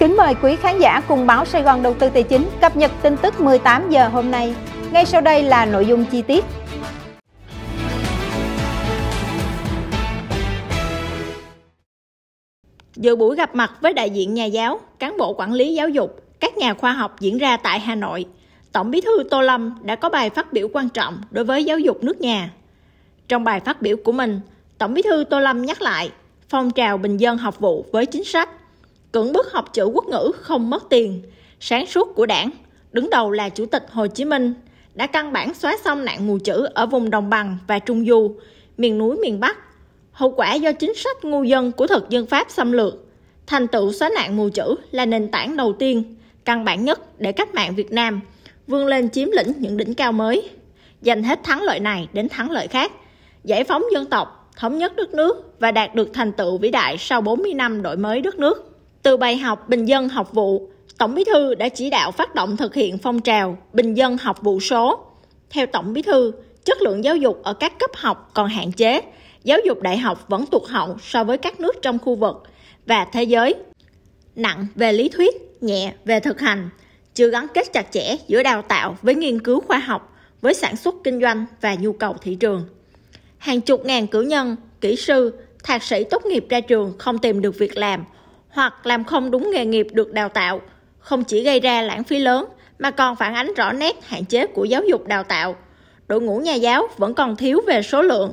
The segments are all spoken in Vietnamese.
Kính mời quý khán giả cùng báo Sài Gòn Đầu tư Tài chính cập nhật tin tức 18 giờ hôm nay. Ngay sau đây là nội dung chi tiết. Dự buổi gặp mặt với đại diện nhà giáo, cán bộ quản lý giáo dục, các nhà khoa học diễn ra tại Hà Nội, Tổng Bí thư Tô Lâm đã có bài phát biểu quan trọng đối với giáo dục nước nhà. Trong bài phát biểu của mình, Tổng Bí thư Tô Lâm nhắc lại phong trào bình dân học vụ với chính sách Cưỡng bức học chữ quốc ngữ không mất tiền, sáng suốt của đảng, đứng đầu là Chủ tịch Hồ Chí Minh, đã căn bản xóa xong nạn mù chữ ở vùng đồng bằng và trung du, miền núi miền Bắc. Hậu quả do chính sách ngu dân của thực dân Pháp xâm lược. Thành tựu xóa nạn mù chữ là nền tảng đầu tiên, căn bản nhất để cách mạng Việt Nam vươn lên chiếm lĩnh những đỉnh cao mới, giành hết thắng lợi này đến thắng lợi khác, giải phóng dân tộc, thống nhất đất nước và đạt được thành tựu vĩ đại sau 40 năm đổi mới đất nước. Từ bài học Bình dân học vụ, Tổng Bí thư đã chỉ đạo phát động thực hiện phong trào Bình dân học vụ số. Theo Tổng Bí thư, chất lượng giáo dục ở các cấp học còn hạn chế, giáo dục đại học vẫn tụt hậu so với các nước trong khu vực và thế giới. Nặng về lý thuyết, nhẹ về thực hành, chưa gắn kết chặt chẽ giữa đào tạo với nghiên cứu khoa học, với sản xuất kinh doanh và nhu cầu thị trường. Hàng chục ngàn cử nhân, kỹ sư, thạc sĩ tốt nghiệp ra trường không tìm được việc làm – hoặc làm không đúng nghề nghiệp được đào tạo, không chỉ gây ra lãng phí lớn mà còn phản ánh rõ nét hạn chế của giáo dục đào tạo. Đội ngũ nhà giáo vẫn còn thiếu về số lượng,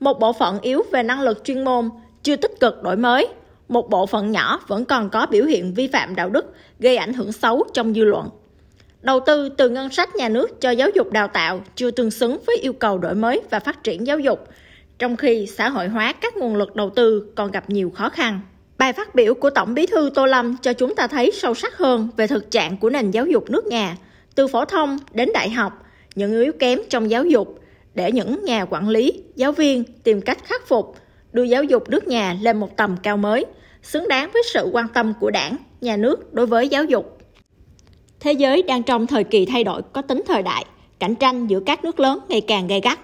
một bộ phận yếu về năng lực chuyên môn, chưa tích cực đổi mới, một bộ phận nhỏ vẫn còn có biểu hiện vi phạm đạo đức, gây ảnh hưởng xấu trong dư luận. Đầu tư từ ngân sách nhà nước cho giáo dục đào tạo chưa tương xứng với yêu cầu đổi mới và phát triển giáo dục, trong khi xã hội hóa các nguồn lực đầu tư còn gặp nhiều khó khăn. Bài phát biểu của Tổng Bí thư Tô Lâm cho chúng ta thấy sâu sắc hơn về thực trạng của nền giáo dục nước nhà, từ phổ thông đến đại học, những yếu kém trong giáo dục để những nhà quản lý, giáo viên tìm cách khắc phục, đưa giáo dục nước nhà lên một tầm cao mới, xứng đáng với sự quan tâm của Đảng, nhà nước đối với giáo dục. Thế giới đang trong thời kỳ thay đổi có tính thời đại, cạnh tranh giữa các nước lớn ngày càng gay gắt.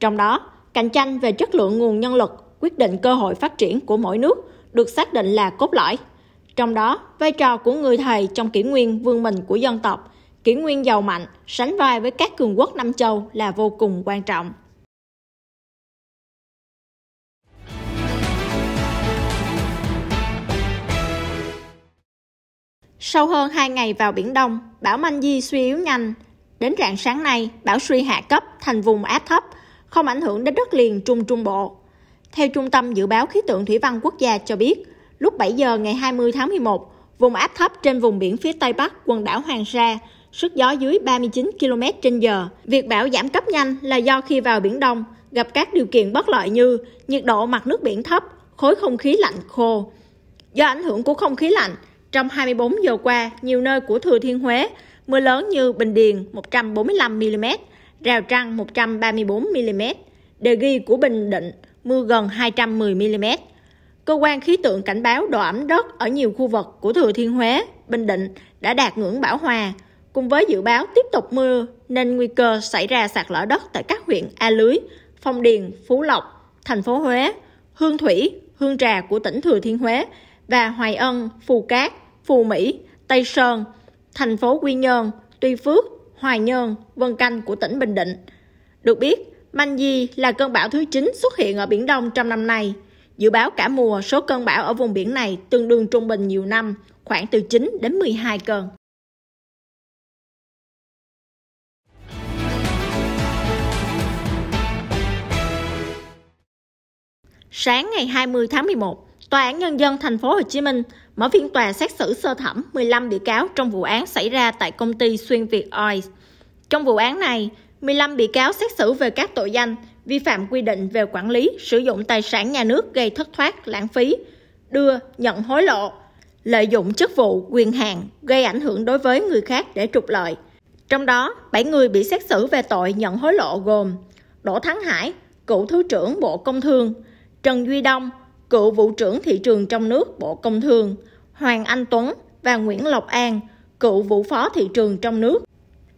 Trong đó, cạnh tranh về chất lượng nguồn nhân lực quyết định cơ hội phát triển của mỗi nước được xác định là cốt lõi. Trong đó, vai trò của người thầy trong kỷ nguyên vương mình của dân tộc, kỷ nguyên giàu mạnh, sánh vai với các cường quốc Nam Châu là vô cùng quan trọng. Sau hơn 2 ngày vào Biển Đông, bão Manji suy yếu nhanh. Đến rạng sáng nay, bão suy hạ cấp thành vùng áp thấp, không ảnh hưởng đến đất liền Trung Trung Bộ theo Trung tâm Dự báo Khí tượng Thủy văn Quốc gia cho biết, lúc 7 giờ ngày 20 tháng 11, vùng áp thấp trên vùng biển phía Tây Bắc, quần đảo Hoàng Sa, sức gió dưới 39 km trên giờ. Việc bão giảm cấp nhanh là do khi vào Biển Đông, gặp các điều kiện bất lợi như nhiệt độ mặt nước biển thấp, khối không khí lạnh khô. Do ảnh hưởng của không khí lạnh, trong 24 giờ qua, nhiều nơi của Thừa Thiên Huế, mưa lớn như Bình Điền 145 mm, Rào Trăng 134 mm, Đề Ghi của Bình Định mưa gần 210mm. Cơ quan khí tượng cảnh báo độ ẩm đất ở nhiều khu vực của Thừa Thiên Huế, Bình Định đã đạt ngưỡng bão hòa, cùng với dự báo tiếp tục mưa nên nguy cơ xảy ra sạt lở đất tại các huyện A Lưới, Phong Điền, Phú Lộc, thành phố Huế, Hương Thủy, Hương Trà của tỉnh Thừa Thiên Huế và Hoài Ân, Phù Cát, Phù Mỹ, Tây Sơn, thành phố Quy Nhơn, Tuy Phước, Hoài Nhơn, Vân Canh của tỉnh Bình Định. Được biết, Manji là cơn bão thứ 9 xuất hiện ở Biển Đông trong năm nay. Dự báo cả mùa, số cơn bão ở vùng biển này tương đương trung bình nhiều năm, khoảng từ 9 đến 12 cơn. Sáng ngày 20 tháng 11, Tòa án Nhân dân thành phố Hồ Chí Minh mở phiên tòa xét xử sơ thẩm 15 bị cáo trong vụ án xảy ra tại công ty Xuyên Việt Oil. Trong vụ án này, 15 bị cáo xét xử về các tội danh vi phạm quy định về quản lý, sử dụng tài sản nhà nước gây thất thoát, lãng phí, đưa, nhận hối lộ, lợi dụng chức vụ, quyền hạn gây ảnh hưởng đối với người khác để trục lợi. Trong đó, 7 người bị xét xử về tội nhận hối lộ gồm Đỗ Thắng Hải, cựu Thứ trưởng Bộ Công Thương, Trần Duy Đông, cựu Vụ trưởng Thị trường trong nước Bộ Công Thương, Hoàng Anh Tuấn và Nguyễn Lộc An, cựu Vụ phó Thị trường trong nước,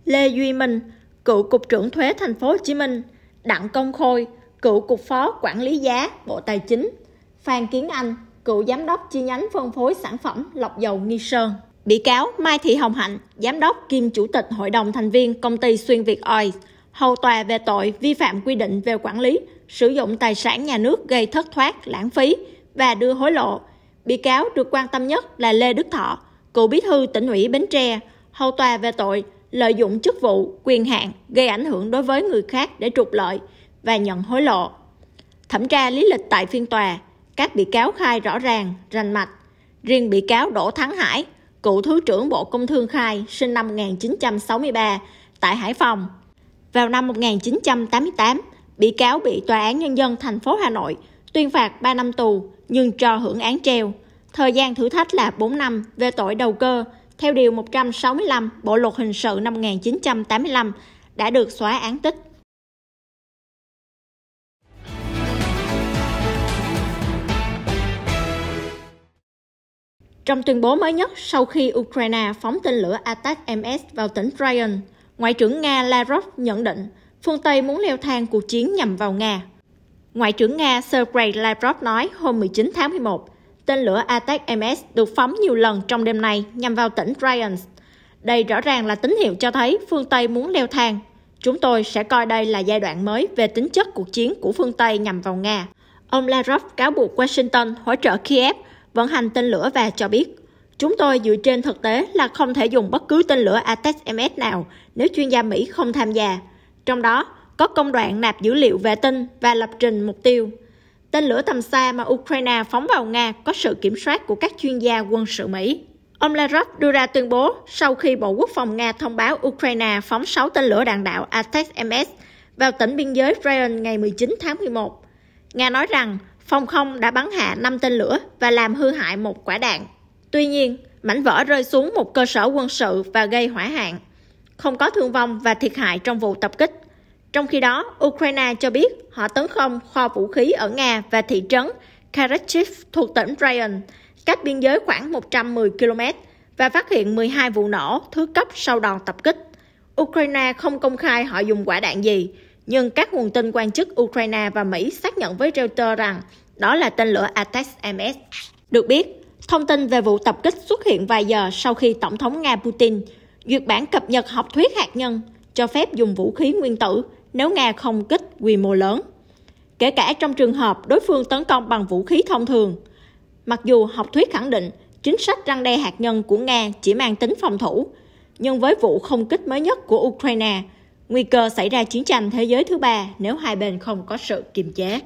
Lê Duy Minh, cựu cục trưởng thuế thành phố Hồ Chí Minh, Đặng Công Khôi, cựu cục phó quản lý giá Bộ Tài chính, Phan Kiến Anh, cựu giám đốc chi nhánh phân phối sản phẩm lọc dầu Nghi Sơn. Bị cáo Mai Thị Hồng Hạnh, giám đốc kiêm chủ tịch hội đồng thành viên công ty Xuyên Việt Oil, hầu tòa về tội vi phạm quy định về quản lý, sử dụng tài sản nhà nước gây thất thoát, lãng phí và đưa hối lộ. Bị cáo được quan tâm nhất là Lê Đức Thọ, cựu bí thư tỉnh ủy Bến Tre, hầu tòa về tội lợi dụng chức vụ, quyền hạn gây ảnh hưởng đối với người khác để trục lợi và nhận hối lộ. Thẩm tra lý lịch tại phiên tòa, các bị cáo khai rõ ràng, rành mạch. Riêng bị cáo Đỗ Thắng Hải, cựu Thứ trưởng Bộ Công Thương khai sinh năm 1963 tại Hải Phòng. Vào năm 1988, bị cáo bị Tòa án Nhân dân thành phố Hà Nội tuyên phạt 3 năm tù nhưng cho hưởng án treo. Thời gian thử thách là 4 năm về tội đầu cơ theo Điều 165 Bộ Luật Hình sự năm 1985 đã được xóa án tích. Trong tuyên bố mới nhất sau khi Ukraine phóng tên lửa Attack-MS vào tỉnh Bryansk, Ngoại trưởng Nga Lavrov nhận định phương Tây muốn leo thang cuộc chiến nhằm vào Nga. Ngoại trưởng Nga Sergei Lavrov nói hôm 19 tháng 11 Tên lửa Attack e MS được phóng nhiều lần trong đêm nay nhằm vào tỉnh Ryans. Đây rõ ràng là tín hiệu cho thấy phương Tây muốn leo thang. Chúng tôi sẽ coi đây là giai đoạn mới về tính chất cuộc chiến của phương Tây nhằm vào Nga. Ông Lavrov cáo buộc Washington hỗ trợ Kiev vận hành tên lửa và cho biết Chúng tôi dựa trên thực tế là không thể dùng bất cứ tên lửa ATACMS e nào nếu chuyên gia Mỹ không tham gia. Trong đó, có công đoạn nạp dữ liệu vệ tinh và lập trình mục tiêu tên lửa tầm xa mà Ukraine phóng vào Nga có sự kiểm soát của các chuyên gia quân sự Mỹ. Ông Lavrov đưa ra tuyên bố sau khi Bộ Quốc phòng Nga thông báo Ukraine phóng 6 tên lửa đạn đạo ATACMS vào tỉnh biên giới Bryan ngày 19 tháng 11. Nga nói rằng phòng không đã bắn hạ 5 tên lửa và làm hư hại một quả đạn. Tuy nhiên, mảnh vỡ rơi xuống một cơ sở quân sự và gây hỏa hạn. Không có thương vong và thiệt hại trong vụ tập kích. Trong khi đó, Ukraine cho biết họ tấn công kho vũ khí ở Nga và thị trấn Karachiv thuộc tỉnh Bryan, cách biên giới khoảng 110 km, và phát hiện 12 vụ nổ thứ cấp sau đòn tập kích. Ukraine không công khai họ dùng quả đạn gì, nhưng các nguồn tin quan chức Ukraine và Mỹ xác nhận với Reuters rằng đó là tên lửa Attack-MS. Được biết, thông tin về vụ tập kích xuất hiện vài giờ sau khi Tổng thống Nga Putin duyệt bản cập nhật học thuyết hạt nhân cho phép dùng vũ khí nguyên tử nếu Nga không kích quy mô lớn, kể cả trong trường hợp đối phương tấn công bằng vũ khí thông thường. Mặc dù học thuyết khẳng định chính sách răng đe hạt nhân của Nga chỉ mang tính phòng thủ, nhưng với vụ không kích mới nhất của Ukraine, nguy cơ xảy ra chiến tranh thế giới thứ ba nếu hai bên không có sự kiềm chế.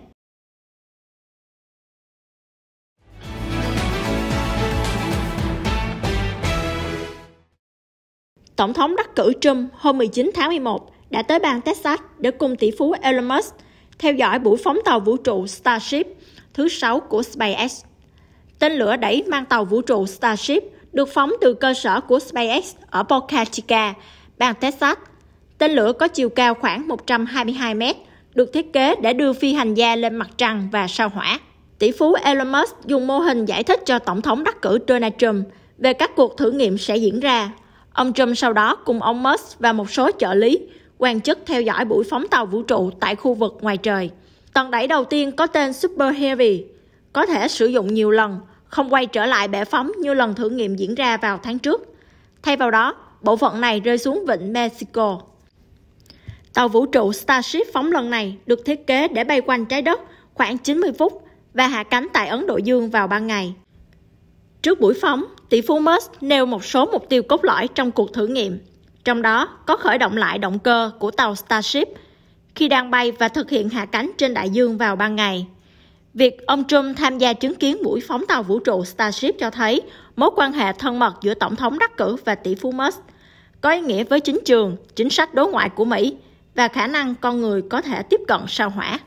Tổng thống đắc cử Trump hôm 19 tháng 11 đã tới bang Texas để cùng tỷ phú Elon Musk theo dõi buổi phóng tàu vũ trụ Starship thứ 6 của SpaceX. Tên lửa đẩy mang tàu vũ trụ Starship được phóng từ cơ sở của SpaceX ở Boca Chica, bang Texas. Tên lửa có chiều cao khoảng 122 mét, được thiết kế để đưa phi hành gia lên mặt trăng và sao hỏa. Tỷ phú Elon Musk dùng mô hình giải thích cho Tổng thống đắc cử Donald Trump về các cuộc thử nghiệm sẽ diễn ra. Ông Trump sau đó cùng ông Musk và một số trợ lý quan chức theo dõi buổi phóng tàu vũ trụ tại khu vực ngoài trời. Tầng đẩy đầu tiên có tên Super Heavy, có thể sử dụng nhiều lần, không quay trở lại bể phóng như lần thử nghiệm diễn ra vào tháng trước. Thay vào đó, bộ phận này rơi xuống vịnh Mexico. Tàu vũ trụ Starship phóng lần này được thiết kế để bay quanh trái đất khoảng 90 phút và hạ cánh tại Ấn Độ Dương vào ban ngày. Trước buổi phóng, tỷ phú Musk nêu một số mục tiêu cốt lõi trong cuộc thử nghiệm trong đó có khởi động lại động cơ của tàu Starship khi đang bay và thực hiện hạ cánh trên đại dương vào ban ngày. Việc ông Trump tham gia chứng kiến buổi phóng tàu vũ trụ Starship cho thấy mối quan hệ thân mật giữa Tổng thống đắc cử và tỷ phú Musk có ý nghĩa với chính trường, chính sách đối ngoại của Mỹ và khả năng con người có thể tiếp cận sao hỏa.